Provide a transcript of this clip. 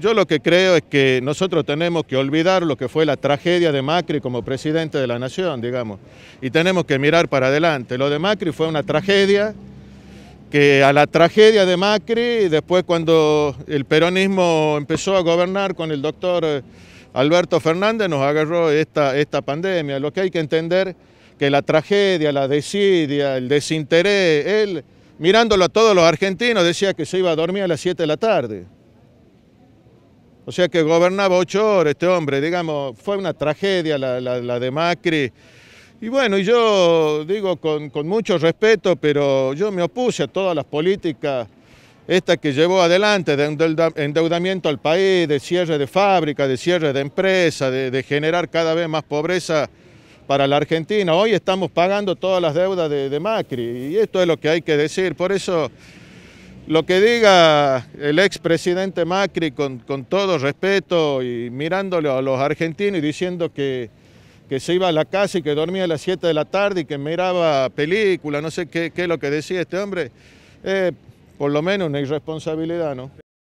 Yo lo que creo es que nosotros tenemos que olvidar lo que fue la tragedia de Macri como presidente de la nación, digamos, y tenemos que mirar para adelante. Lo de Macri fue una tragedia, que a la tragedia de Macri, después cuando el peronismo empezó a gobernar con el doctor eh, Alberto Fernández, nos agarró esta, esta pandemia. Lo que hay que entender que la tragedia, la desidia, el desinterés, él, mirándolo a todos los argentinos, decía que se iba a dormir a las 7 de la tarde. O sea que gobernaba ocho horas este hombre, digamos, fue una tragedia la, de Macri. Y bueno, yo digo con, mucho respeto, pero yo me opuse a todas las políticas, esta que llevó adelante de endeudamiento al país, de cierre de fábrica, de cierre de empresa, de, generar cada vez más pobreza para la Argentina. Hoy estamos pagando todas las deudas de, de Macri y esto es lo que hay que decir. Por eso lo que diga el expresidente Macri con, con, todo respeto y mirándole a los argentinos y diciendo que, que, se iba a la casa y que dormía a las 7 de la tarde y que miraba películas, no sé qué, qué, es lo que decía este hombre, eh, por lo menos una irresponsabilidad, ¿no?